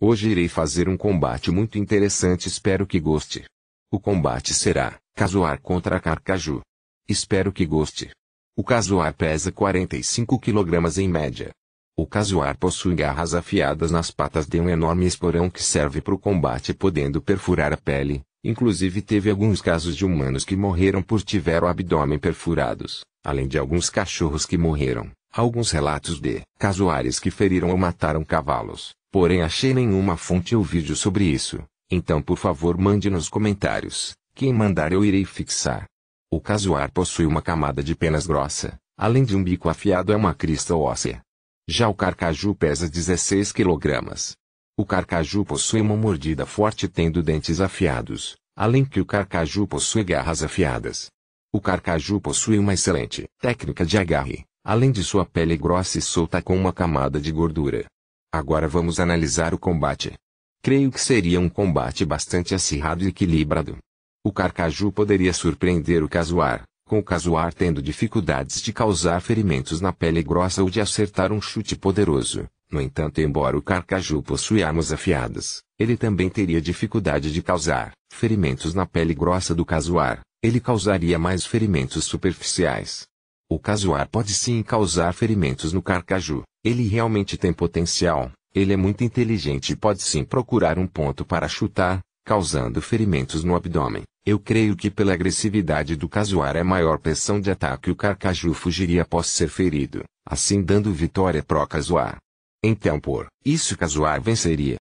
Hoje irei fazer um combate muito interessante espero que goste. O combate será, Casuar contra Carcaju. Espero que goste. O Casuar pesa 45 kg em média. O Casuar possui garras afiadas nas patas de um enorme esporão que serve para o combate podendo perfurar a pele, inclusive teve alguns casos de humanos que morreram por tiver o abdômen perfurados, além de alguns cachorros que morreram, alguns relatos de Casuares que feriram ou mataram cavalos porém achei nenhuma fonte ou vídeo sobre isso, então por favor mande nos comentários, quem mandar eu irei fixar. O casuar possui uma camada de penas grossa, além de um bico afiado é uma crista óssea. Já o carcaju pesa 16 kg. O carcaju possui uma mordida forte tendo dentes afiados, além que o carcaju possui garras afiadas. O carcaju possui uma excelente técnica de agarre, além de sua pele grossa e solta com uma camada de gordura. Agora vamos analisar o combate. Creio que seria um combate bastante acirrado e equilibrado. O Carcaju poderia surpreender o Casuar, com o Casuar tendo dificuldades de causar ferimentos na pele grossa ou de acertar um chute poderoso. No entanto, embora o Carcaju possui armas afiadas, ele também teria dificuldade de causar ferimentos na pele grossa do Casuar. Ele causaria mais ferimentos superficiais. O Casuar pode sim causar ferimentos no Carcaju, ele realmente tem potencial, ele é muito inteligente e pode sim procurar um ponto para chutar, causando ferimentos no abdômen. Eu creio que pela agressividade do casuar é maior pressão de ataque o carcaju fugiria após ser ferido, assim dando vitória pro casuar. Então por isso casuar venceria.